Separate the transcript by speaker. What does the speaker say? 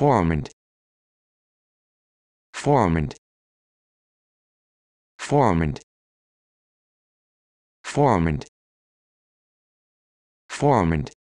Speaker 1: formed formed formed formed formed